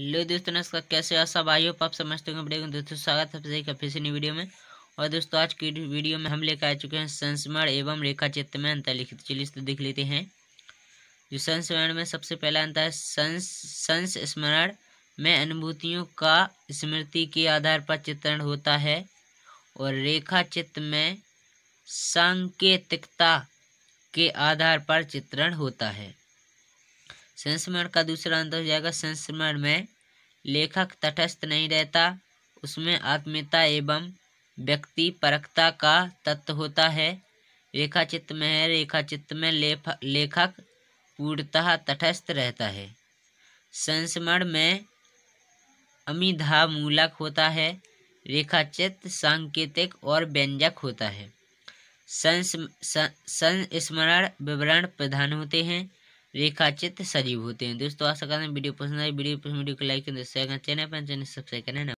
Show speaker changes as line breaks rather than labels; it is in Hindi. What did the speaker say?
हेलो दोस्तों नमस्कार कैसे हो सब आई आप समझते हो बढ़िया दोस्तों स्वागत है आपसे फिर से नई वीडियो में और दोस्तों आज की वीडियो में हम लेकर आ चुके हैं संस्मरण एवं रेखा चित्र में लिखित चलिए इसको देख लेते हैं जो संस्मरण में सबसे पहला अंतर है संस संस्मरण में अनुभूतियों का स्मृति के आधार पर चित्रण होता है और रेखा चित्र में सांकेतिकता के आधार पर चित्रण होता है संस्मरण का दूसरा अंत हो जाएगा संस्मरण में लेखक तटस्थ नहीं रहता उसमें आत्मीयता एवं व्यक्ति परकता का तत्व होता है रेखा चित्र में है रेखा चित्र में लेखक पूर्णतः तटस्थ रहता है संस्मरण में अमिधा मूलक होता है रेखाचित्र सांकेतिक और व्यंजक होता है संस्मरण विवरण प्रधान होते हैं रेखा चित्र सजीव होते हैं दोस्तों आशा करते हैं वीडियो पसंद आए वीडियो पसंद वीडियो को लाइक करें शेयर करें चैनल पर चैनल सब्सक्राइब करें